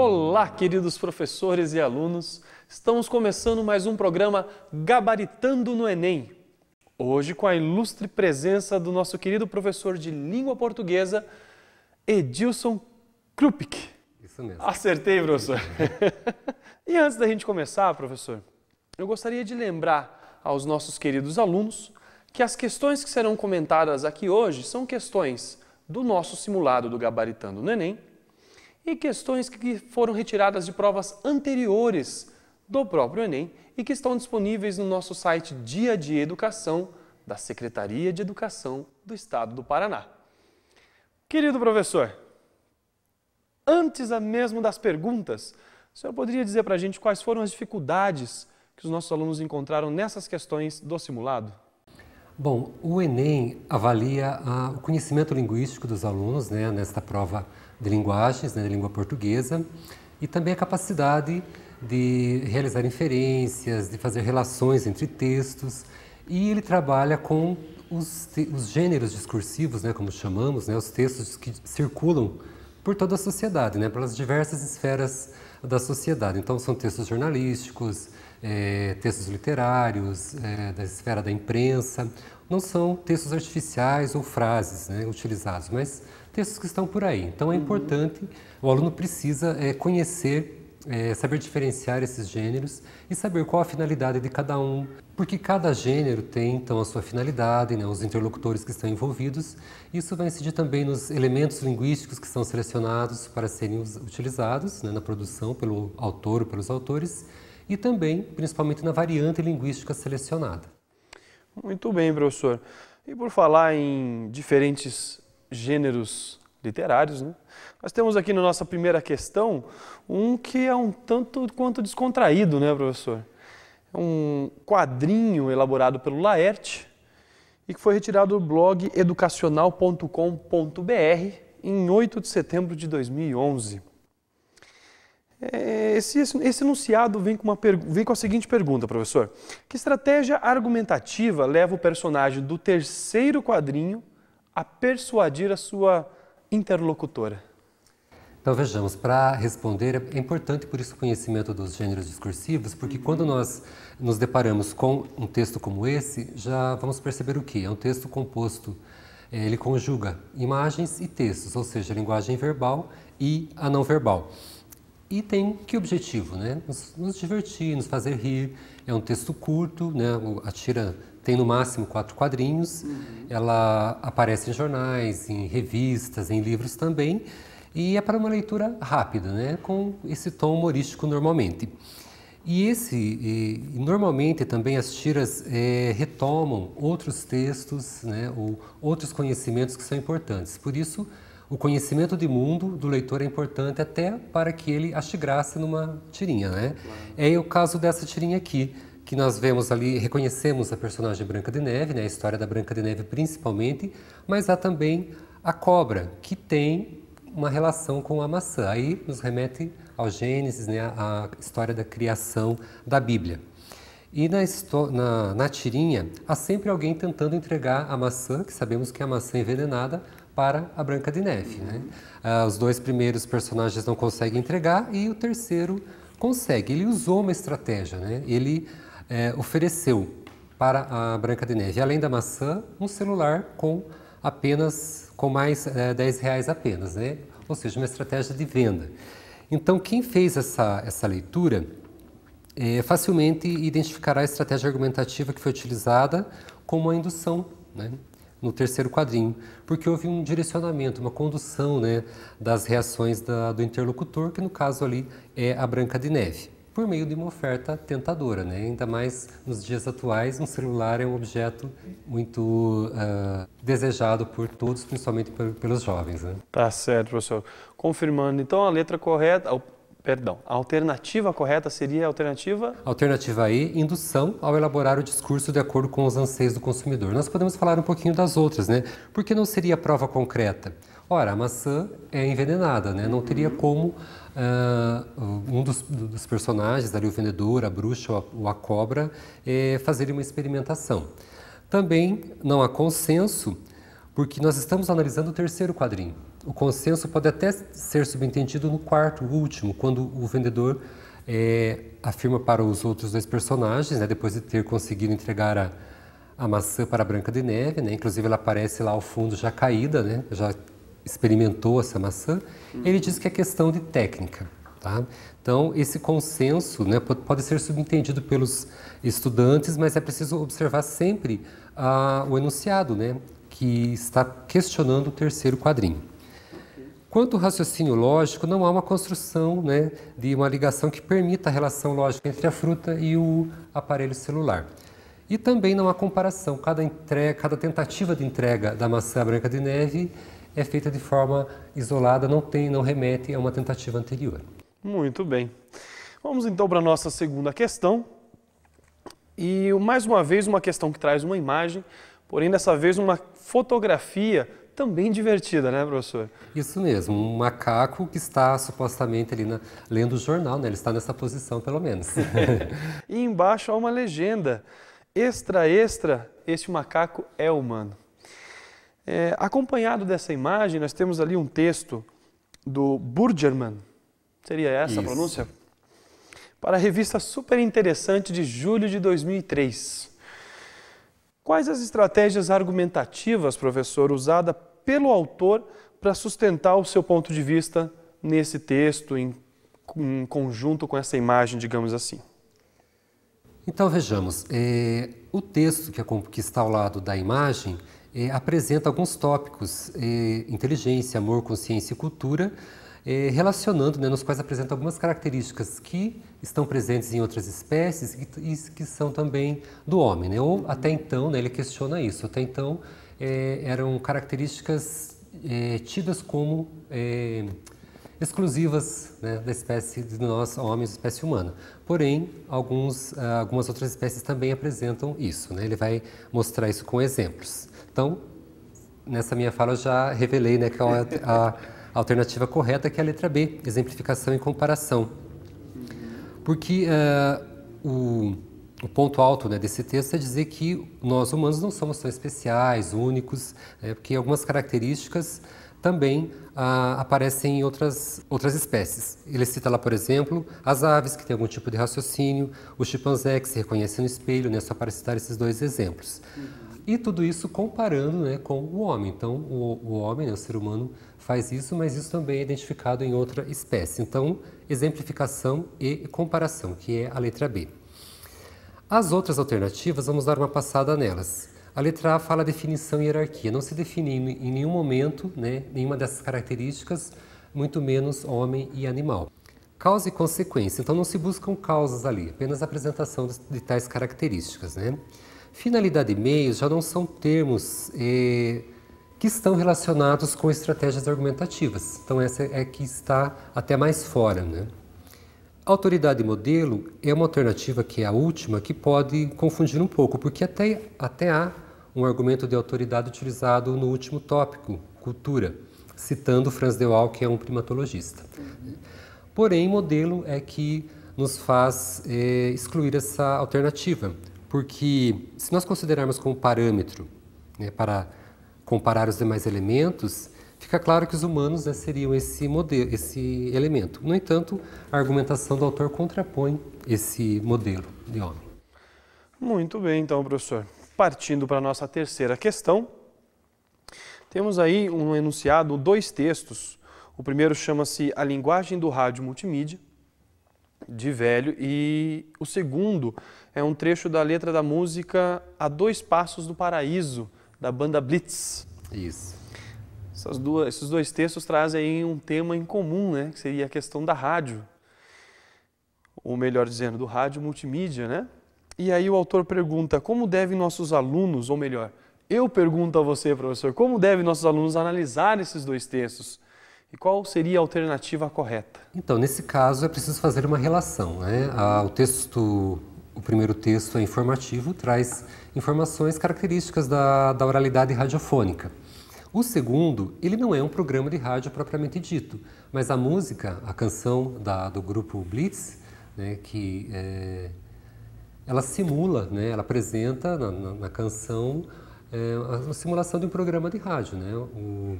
Olá, queridos professores e alunos! Estamos começando mais um programa Gabaritando no Enem. Hoje, com a ilustre presença do nosso querido professor de língua portuguesa, Edilson Krupik. Isso mesmo. Acertei, professor. e antes da gente começar, professor, eu gostaria de lembrar aos nossos queridos alunos que as questões que serão comentadas aqui hoje são questões do nosso simulado do Gabaritando no Enem e questões que foram retiradas de provas anteriores do próprio Enem e que estão disponíveis no nosso site Dia de Educação da Secretaria de Educação do Estado do Paraná. Querido professor, antes mesmo das perguntas, o senhor poderia dizer para a gente quais foram as dificuldades que os nossos alunos encontraram nessas questões do simulado? Bom, o Enem avalia ah, o conhecimento linguístico dos alunos né, nesta prova de linguagens, né, de língua portuguesa, e também a capacidade de realizar inferências, de fazer relações entre textos, e ele trabalha com os, os gêneros discursivos, né, como chamamos, né, os textos que circulam por toda a sociedade, né, pelas diversas esferas da sociedade. Então, são textos jornalísticos, é, textos literários, é, da esfera da imprensa, não são textos artificiais ou frases né, utilizados, mas textos que estão por aí. Então é uhum. importante, o aluno precisa é, conhecer, é, saber diferenciar esses gêneros e saber qual a finalidade de cada um, porque cada gênero tem então a sua finalidade, né, os interlocutores que estão envolvidos. Isso vai incidir também nos elementos linguísticos que são selecionados para serem utilizados né, na produção pelo autor ou pelos autores e também, principalmente, na variante linguística selecionada. Muito bem, professor. E por falar em diferentes gêneros literários, né? nós temos aqui na nossa primeira questão um que é um tanto quanto descontraído, né, professor? É um quadrinho elaborado pelo Laerte e que foi retirado do blog educacional.com.br em 8 de setembro de 2011. É, é, esse, esse enunciado vem com, uma, vem com a seguinte pergunta, professor: Que estratégia argumentativa leva o personagem do terceiro quadrinho a persuadir a sua interlocutora? Então vejamos, para responder é importante por isso o conhecimento dos gêneros discursivos, porque uhum. quando nós nos deparamos com um texto como esse, já vamos perceber o que é um texto composto. É, ele conjuga imagens e textos, ou seja, a linguagem verbal e a não verbal. E tem que objetivo, né? Nos, nos, divertir, nos fazer rir. É um texto curto, né? A tira tem no máximo quatro quadrinhos. Uhum. Ela aparece em jornais, em revistas, em livros também. E é para uma leitura rápida, né? Com esse tom humorístico normalmente. E esse, e, normalmente também as tiras é, retomam outros textos, né? Ou outros conhecimentos que são importantes. Por isso o conhecimento de mundo do leitor é importante até para que ele graça numa tirinha, né? É o caso dessa tirinha aqui, que nós vemos ali, reconhecemos a personagem Branca de Neve, né? A história da Branca de Neve principalmente, mas há também a cobra, que tem uma relação com a maçã. Aí nos remete ao Gênesis, né? A história da criação da Bíblia. E na, na, na tirinha, há sempre alguém tentando entregar a maçã, que sabemos que é a maçã é envenenada, para a Branca de Neve. Né? Ah, os dois primeiros personagens não conseguem entregar e o terceiro consegue. Ele usou uma estratégia, né? ele é, ofereceu para a Branca de Neve, além da maçã, um celular com apenas com mais é, eh, 10 reais apenas, né? ou seja, uma estratégia de venda. Então, quem fez essa, essa leitura é, facilmente identificará a estratégia argumentativa que foi utilizada como a indução. Né? no terceiro quadrinho, porque houve um direcionamento, uma condução né, das reações da, do interlocutor, que no caso ali é a Branca de Neve, por meio de uma oferta tentadora, né? ainda mais nos dias atuais, um celular é um objeto muito uh, desejado por todos, principalmente pelos jovens. Né? Tá certo, professor. Confirmando, então a letra correta, Perdão. A alternativa correta seria a alternativa? Alternativa I, indução ao elaborar o discurso de acordo com os anseios do consumidor. Nós podemos falar um pouquinho das outras, né? Por que não seria prova concreta? Ora, a maçã é envenenada, né? Não teria uhum. como uh, um dos, dos, personagens, ali o vendedor, a bruxa ou a, cobra, eh, fazer uma experimentação. Também não há consenso, porque nós estamos analisando o terceiro quadrinho o consenso pode até ser subentendido no quarto, último, quando o vendedor é, afirma para os outros dois personagens, né, depois de ter conseguido entregar a, a maçã para a Branca de Neve, né, inclusive ela aparece lá ao fundo já caída, né, já experimentou essa maçã, uhum. ele diz que é questão de técnica. Tá? Então, esse consenso né, pode ser subentendido pelos estudantes, mas é preciso observar sempre ah, o enunciado, né, que está questionando o terceiro quadrinho. Quanto ao raciocínio lógico, não há uma construção né, de uma ligação que permita a relação lógica entre a fruta e o aparelho celular. E também não há comparação, cada, entrega, cada tentativa de entrega da maçã branca de neve é feita de forma isolada, não tem, não remete a uma tentativa anterior. Muito bem. Vamos então para a nossa segunda questão. E mais uma vez uma questão que traz uma imagem, porém dessa vez uma fotografia também divertida, né, professor? Isso mesmo, um macaco que está supostamente ali na, lendo o jornal, né? Ele está nessa posição, pelo menos. e embaixo há uma legenda. Extra, extra, este macaco é humano. É, acompanhado dessa imagem, nós temos ali um texto do Burgerman, seria essa Isso. a pronúncia? Para a revista super interessante de julho de 2003. Quais as estratégias argumentativas, professor, usada pelo autor para sustentar o seu ponto de vista nesse texto, em, em conjunto com essa imagem, digamos assim. Então vejamos, é, o texto que, que, está ao lado da imagem é, apresenta alguns tópicos, é, inteligência, amor, consciência e cultura, relacionando, né, nos quais apresenta algumas características que estão presentes em outras espécies e, e que são também do homem. Né? Ou até então, né, ele questiona isso, até então é, eram características é, tidas como é, exclusivas né, da espécie de nós homens, espécie humana. Porém, alguns, ah, algumas outras espécies também apresentam isso. Né? Ele vai mostrar isso com exemplos. Então, nessa minha fala eu já revelei né, que a, a alternativa correta que é a letra B, exemplificação e comparação. Porque uh, o o ponto alto né, desse texto é dizer que nós humanos não somos tão especiais, únicos, né, porque algumas características também ah, aparecem em outras, outras espécies. Ele cita lá, por exemplo, as aves que têm algum tipo de raciocínio, o chimpanzé que se reconhece no espelho, né, só para citar esses dois exemplos. E tudo isso comparando né, com o homem. Então, o, o homem, né, o ser humano, faz isso, mas isso também é identificado em outra espécie. Então, exemplificação e comparação, que é a letra B. As outras alternativas, vamos dar uma passada nelas. A letra A fala definição e hierarquia. Não se define em nenhum momento né, nenhuma dessas características, muito menos homem e animal. Causa e consequência. Então não se buscam causas ali, apenas a apresentação de tais características. Né? Finalidade e meios já não são termos eh, que estão relacionados com estratégias argumentativas. Então essa é que está até mais fora. Né? autoridade modelo é uma alternativa que é a última que pode confundir um pouco, porque até, até há um argumento de autoridade utilizado no último tópico, cultura, citando Franz de Waal, que é um primatologista. Uhum. Porém, modelo é que nos faz é, excluir essa alternativa, porque se nós considerarmos como parâmetro né, para comparar os demais elementos, Fica claro que os humanos né, seriam esse modelo, esse elemento. No entanto, a argumentação do autor contrapõe esse modelo de homem. Muito bem, então, professor. Partindo para a nossa terceira questão, temos aí um enunciado, dois textos. O primeiro chama-se A Linguagem do Rádio Multimídia, de velho, e o segundo é um trecho da letra da música A Dois Passos do Paraíso, da banda Blitz. Isso. Duas, esses dois textos trazem um tema em comum, né? que seria a questão da rádio, ou melhor dizendo, do rádio multimídia. Né? E aí o autor pergunta como devem nossos alunos, ou melhor, eu pergunto a você, professor, como devem nossos alunos analisar esses dois textos? E qual seria a alternativa correta? Então, nesse caso, é preciso fazer uma relação. Né? O texto, o primeiro texto é informativo, traz informações características da, da oralidade radiofônica. O segundo, ele não é um programa de rádio propriamente dito, mas a música, a canção da, do grupo Blitz, né, que é, ela simula, né, ela apresenta na, na, na canção é, a simulação de um programa de rádio. Né? O,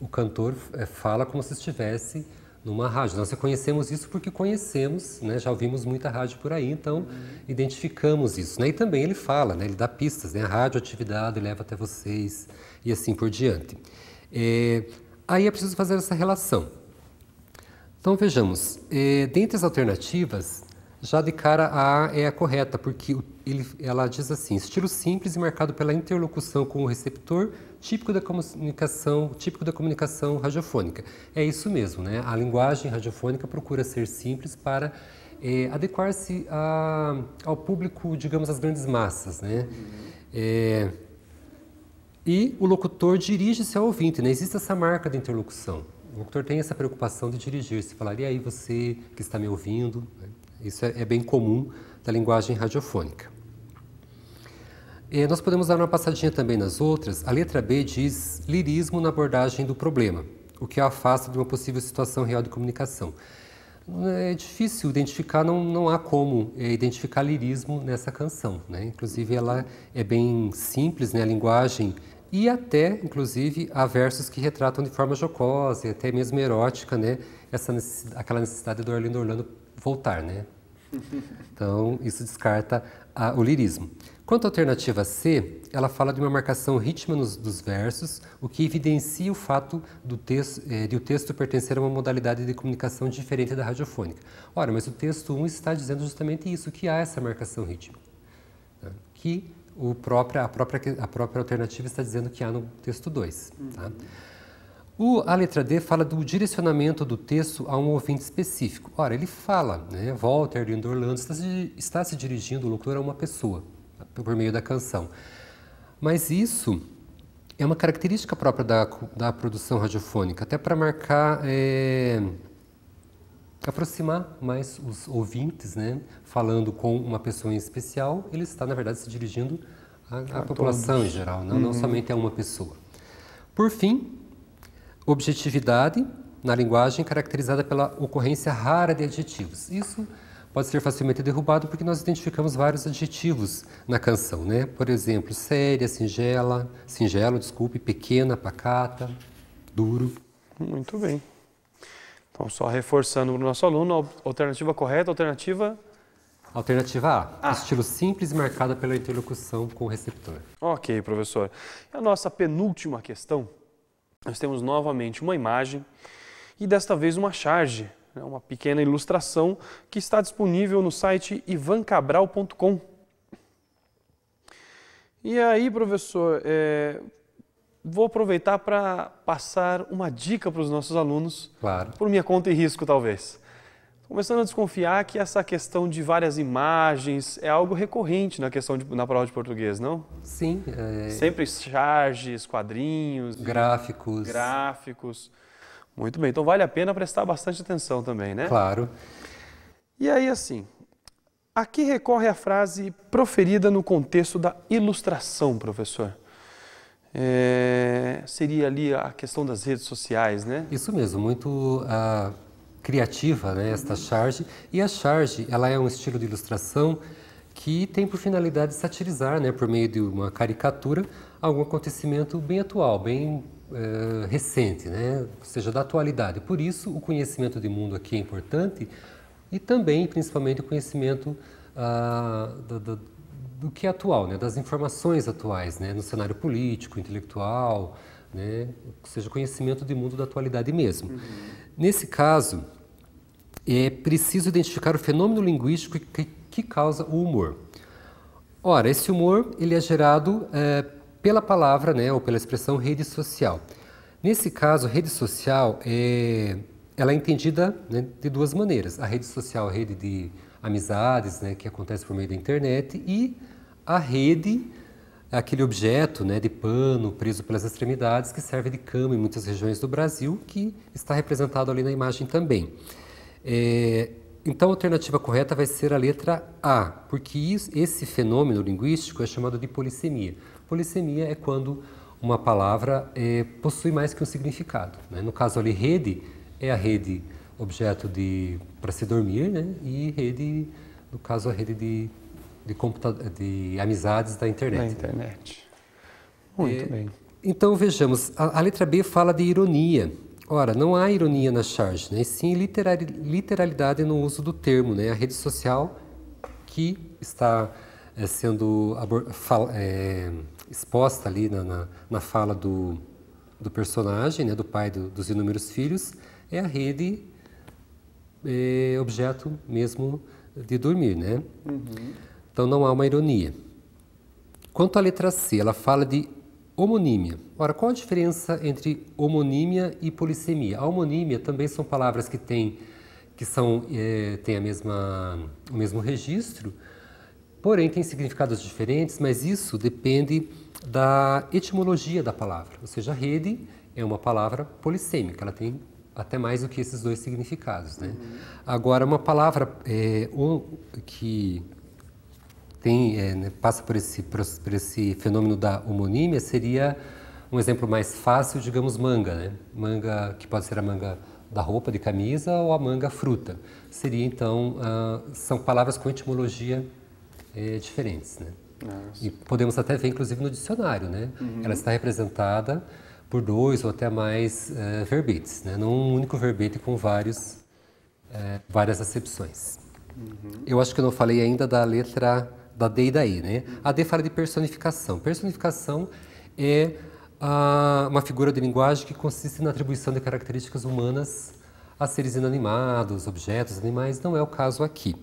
o cantor é, fala como se estivesse numa rádio. Nós reconhecemos isso porque conhecemos, né? já ouvimos muita rádio por aí, então uhum. identificamos isso. Né? E também ele fala, né? ele dá pistas, né? a radioatividade leva até vocês, e assim por diante. É, aí é preciso fazer essa relação. Então vejamos, é, dentre as alternativas, já de cara A é a correta, porque ele, ela diz assim: estilo simples e marcado pela interlocução com o receptor, típico da comunicação, típico da comunicação radiofônica. É isso mesmo, né? A linguagem radiofônica procura ser simples para é, adequar-se ao público, digamos, às grandes massas, né? É, e o locutor dirige-se ao ouvinte, não né? existe essa marca da interlocução. O locutor tem essa preocupação de dirigir-se, falar, e aí você que está me ouvindo? Né? Isso é, é bem comum da linguagem radiofônica. E nós podemos dar uma passadinha também nas outras. A letra B diz lirismo na abordagem do problema, o que a afasta de uma possível situação real de comunicação é difícil identificar, não, não há como é, identificar lirismo nessa canção. Né? Inclusive, ela é bem simples, né? a linguagem, e até, inclusive, há versos que retratam de forma jocosa e até mesmo erótica né? Essa necessidade, aquela necessidade do Orlando Orlando voltar. Né? Então, isso descarta a, o lirismo. Quanto à alternativa C, ela fala de uma marcação rítmica nos, dos versos, o que evidencia o fato do texto, eh, de o texto pertencer a uma modalidade de comunicação diferente da radiofônica. Ora, mas o texto 1 está dizendo justamente isso, que há essa marcação ritmo, né? que o própria, a, própria, a própria alternativa está dizendo que há no texto 2. Tá? O, a letra D fala do direcionamento do texto a um ouvinte específico. Ora, ele fala, né, Walter e Orlando está se, está se dirigindo, o locutor, a uma pessoa por meio da canção. Mas isso é uma característica própria da, da produção radiofônica, até para marcar, é, aproximar mais os ouvintes, né? Falando com uma pessoa em especial, ele está, na verdade, se dirigindo à, à população todos. em geral, não, uhum. não somente a uma pessoa. Por fim, objetividade na linguagem caracterizada pela ocorrência rara de adjetivos. Isso pode ser facilmente derrubado porque nós identificamos vários adjetivos na canção, né? Por exemplo, séria, singela, singelo, desculpe, pequena, pacata, duro. Muito bem. Então, só reforçando para o nosso aluno, alternativa correta, alternativa... Alternativa A, ah. estilo simples marcada pela interlocução com o receptor. Ok, professor. E a nossa penúltima questão, nós temos novamente uma imagem e desta vez uma charge é uma pequena ilustração que está disponível no site ivancabral.com. E aí, professor, é, vou aproveitar para passar uma dica para os nossos alunos, claro. por minha conta e risco, talvez. Começando a desconfiar que essa questão de várias imagens é algo recorrente na questão de, na prova de português, não? Sim. É... Sempre charges, quadrinhos, gráficos. Gráficos. Muito bem, então vale a pena prestar bastante atenção também, né? Claro. E aí, assim, aqui recorre a frase proferida no contexto da ilustração, professor. É, seria ali a questão das redes sociais, né? Isso mesmo, muito uh, criativa, né, esta charge. E a charge, ela é um estilo de ilustração que tem por finalidade satirizar, né, por meio de uma caricatura, algum acontecimento bem atual, bem é, recente, né? ou seja, da atualidade. Por isso, o conhecimento de mundo aqui é importante e também, principalmente, o conhecimento ah, do, do, do, que é atual, né? das informações atuais, né? no cenário político, intelectual, né? ou seja, conhecimento de mundo da atualidade mesmo. Uhum. Nesse caso, é preciso identificar o fenômeno linguístico que, que causa o humor. Ora, esse humor ele é gerado é, pela palavra, né, ou pela expressão rede social. Nesse caso, rede social é, ela é entendida né, de duas maneiras: a rede social, é a rede de amizades, né, que acontece por meio da internet, e a rede, é aquele objeto né, de pano preso pelas extremidades que serve de cama em muitas regiões do Brasil, que está representado ali na imagem também. É, então, a alternativa correta vai ser a letra A, porque isso, esse fenômeno linguístico é chamado de polissemia. Polissemia é quando uma palavra é, possui mais que um significado. Né? No caso ali, rede é a rede objeto de para se dormir, né? E rede, no caso, a rede de de, de amizades da internet. Da internet. Né? Muito é, bem. Então vejamos, a, a, letra B fala de ironia. Ora, não há ironia na charge, né? E sim literalidade no uso do termo, né? A rede social que está é, sendo é, exposta ali na, na, na fala do, do personagem, né, do pai do, dos inúmeros filhos, é a rede é, objeto mesmo de dormir, né? Uhum. Então não há uma ironia. Quanto à letra C, ela fala de homonímia. Ora, qual a diferença entre homonímia e polissemia? A homonímia também são palavras que têm que são é, a mesma o mesmo registro, Porém, tem significados diferentes, mas isso depende da etimologia da palavra. Ou seja, rede é uma palavra polissêmica, ela tem até mais do que esses dois significados. Né? Uhum. Agora, uma palavra é, que tem, é, né, passa por esse, por esse fenômeno da homonímia seria um exemplo mais fácil, digamos, manga. Né? Manga que pode ser a manga da roupa, de camisa, ou a manga fruta. Seria, então, uh, são palavras com etimologia é, diferentes, né? Nossa. E podemos até ver, inclusive, no dicionário, né? Uhum. Ela está representada por dois ou até mais é, verbetes, né? Não um único verbete com vários, é, várias acepções. Uhum. Eu acho que eu não falei ainda da letra da D e da E, né? A D fala de personificação. Personificação é uma figura de linguagem que consiste na atribuição de características humanas a seres inanimados, objetos, animais. Não é o caso aqui.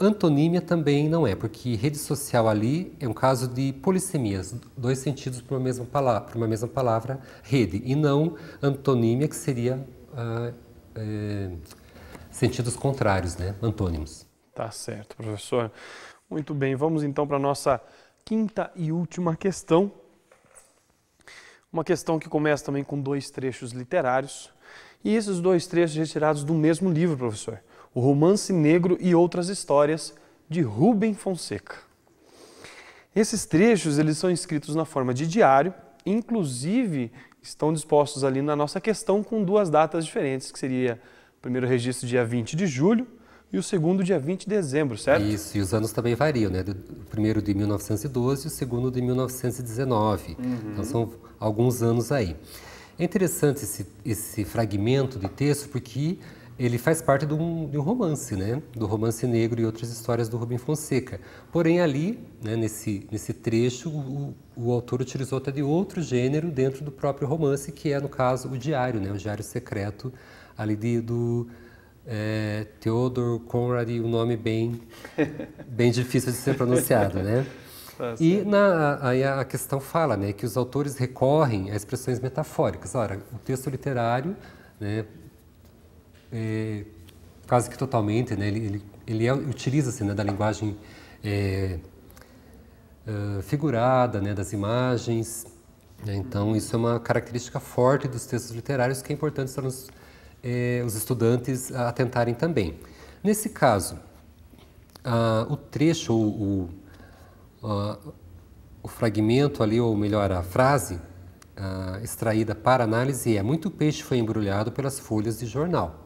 Antonímia também não é, porque rede social ali é um caso de polissemias, dois sentidos para uma mesma palavra, uma mesma palavra rede, e não antonímia, que seria é, sentidos contrários, né? antônimos. Tá certo, professor. Muito bem, vamos então para a nossa quinta e última questão. Uma questão que começa também com dois trechos literários, e esses dois trechos retirados do mesmo livro, professor. O Romance Negro e Outras Histórias, de Rubem Fonseca. Esses trechos eles são escritos na forma de diário, inclusive estão dispostos ali na nossa questão com duas datas diferentes, que seria o primeiro registro dia 20 de julho e o segundo dia 20 de dezembro, certo? Isso, e os anos também variam, né? O primeiro de 1912 e o segundo de 1919. Uhum. Então são alguns anos aí. É interessante esse, esse fragmento de texto porque ele faz parte de um, de um, romance, né? Do romance negro e outras histórias do Rubem Fonseca. Porém, ali, né, nesse, nesse trecho, o, o, autor utilizou até de outro gênero dentro do próprio romance, que é, no caso, o diário, né? O diário secreto ali de, do é, Theodor Conrad, um nome bem, bem difícil de ser pronunciado, né? Tá e na, aí a questão fala né, que os autores recorrem a expressões metafóricas. Ora, o texto literário né, é, quase que totalmente, né? Ele, ele, ele é, utiliza-se né, da linguagem é, é, figurada, né, das imagens. Né? Então, isso é uma característica forte dos textos literários que é importante para os, é, os estudantes atentarem também. Nesse caso, ah, o trecho, o, o, ah, o, fragmento ali, ou melhor, a frase ah, extraída para análise é muito peixe foi embrulhado pelas folhas de jornal.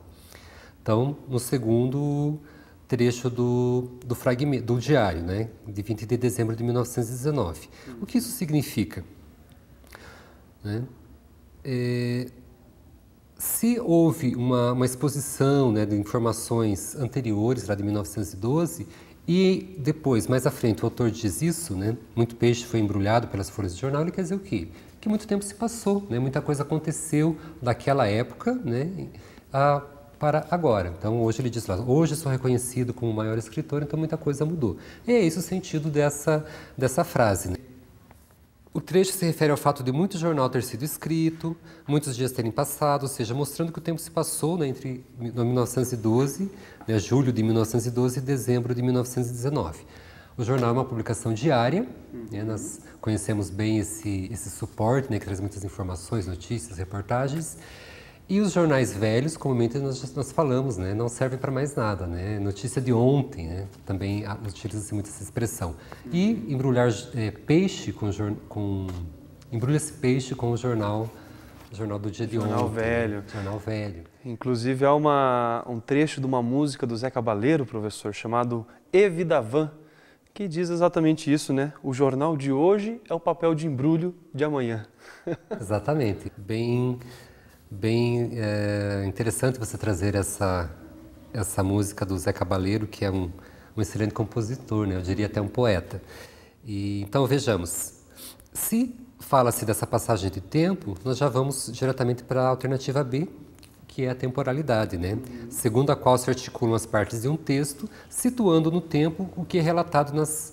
Então, no segundo trecho do, do, fragmento, do diário, né, de 20 de dezembro de 1919. O que isso significa? Né? É, se houve uma, uma exposição né, de informações anteriores, lá de 1912, e depois, mais à frente, o autor diz isso, né, muito peixe foi embrulhado pelas folhas de jornal, ele quer dizer o quê? Que muito tempo se passou, né, muita coisa aconteceu daquela época, né, a para agora. Então, hoje ele diz lá, hoje sou reconhecido como o maior escritor, então muita coisa mudou. E é esse o sentido dessa, dessa frase. Né? O trecho se refere ao fato de muito jornal ter sido escrito, muitos dias terem passado, ou seja, mostrando que o tempo se passou né, entre 1912, né, julho de 1912 e dezembro de 1919. O jornal é uma publicação diária, né, uhum. nós conhecemos bem esse, esse suporte, né, que traz muitas informações, notícias, reportagens. E os jornais velhos, comumente nós, nós falamos, né, não servem para mais nada. Né? Notícia de ontem, né? também ah, utiliza-se muito essa expressão. E embrulhar é, peixe com, com embrulha-se peixe com o jornal, jornal do dia de jornal ontem. Né? Velho. Né? Jornal velho. Inclusive há uma, um trecho de uma música do Zé Cabaleiro, professor, chamado Evidavan, que diz exatamente isso, né? O jornal de hoje é o papel de embrulho de amanhã. Exatamente. Bem bem é, interessante você trazer essa essa música do Zé Cabaleiro, que é um, um excelente compositor, né? Eu diria até um poeta. E então vejamos, se fala-se dessa passagem de tempo, nós já vamos diretamente para a alternativa B, que é a temporalidade, né? Segundo a qual se articulam as partes de um texto, situando no tempo o que é relatado nas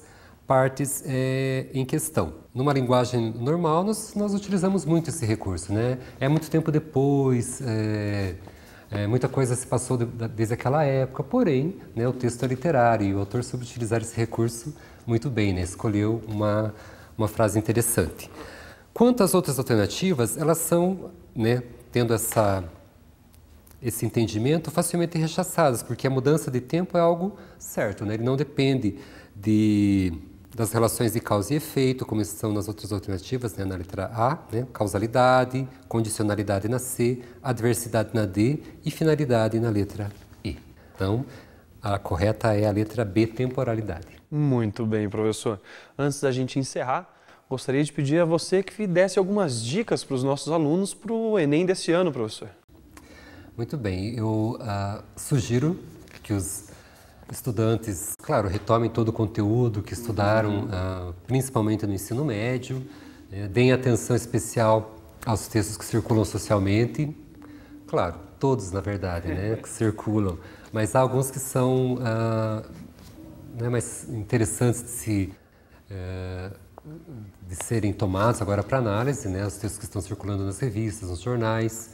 partes é, em questão. Numa linguagem normal, nós, nós utilizamos muito esse recurso, né? É muito tempo depois, é, é, muita coisa se passou de, de, desde aquela época, porém, né, o texto é literário e o autor soube utilizar esse recurso muito bem, né? Escolheu uma, uma frase interessante. Quanto às outras alternativas, elas são, né, tendo essa esse entendimento facilmente rechaçadas, porque a mudança de tempo é algo certo, né? ele não depende de das relações de causa e efeito, como estão nas outras alternativas, né, na letra A, né, causalidade, condicionalidade na C, adversidade na D e finalidade na letra E. Então, a correta é a letra B, temporalidade. Muito bem, professor. Antes da gente encerrar, gostaria de pedir a você que desse algumas dicas para os nossos alunos para o Enem desse ano, professor. Muito bem, eu uh, sugiro que os estudantes, claro, retomem todo o conteúdo que estudaram, uhum. uh, principalmente no ensino médio, né? deem atenção especial aos textos que circulam socialmente, claro, todos na verdade, né, que circulam, mas há alguns que são uh, né, mais interessantes de se uh, de serem tomados agora para análise, né, os textos que estão circulando nas revistas, nos jornais,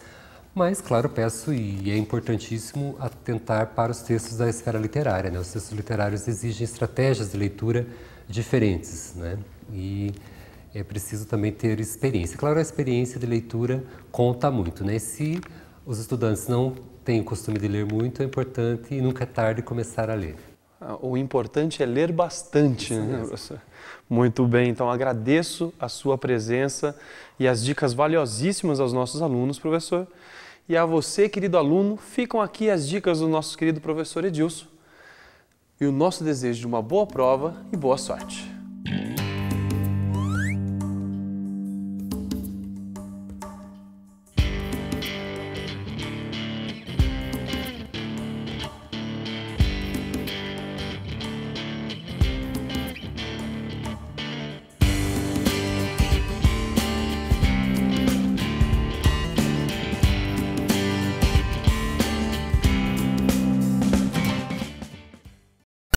mas, claro, peço, e é importantíssimo, atentar para os textos da esfera literária. Né? Os textos literários exigem estratégias de leitura diferentes, né? E é preciso também ter experiência. Claro, a experiência de leitura conta muito, né? Se os estudantes não têm o costume de ler muito, é importante e nunca é tarde começar a ler. Ah, o importante é ler bastante, Isso né, professor? Muito bem, então agradeço a sua presença e as dicas valiosíssimas aos nossos alunos, professor. E a você, querido aluno, ficam aqui as dicas do nosso querido professor Edilson e o nosso desejo de uma boa prova e boa sorte.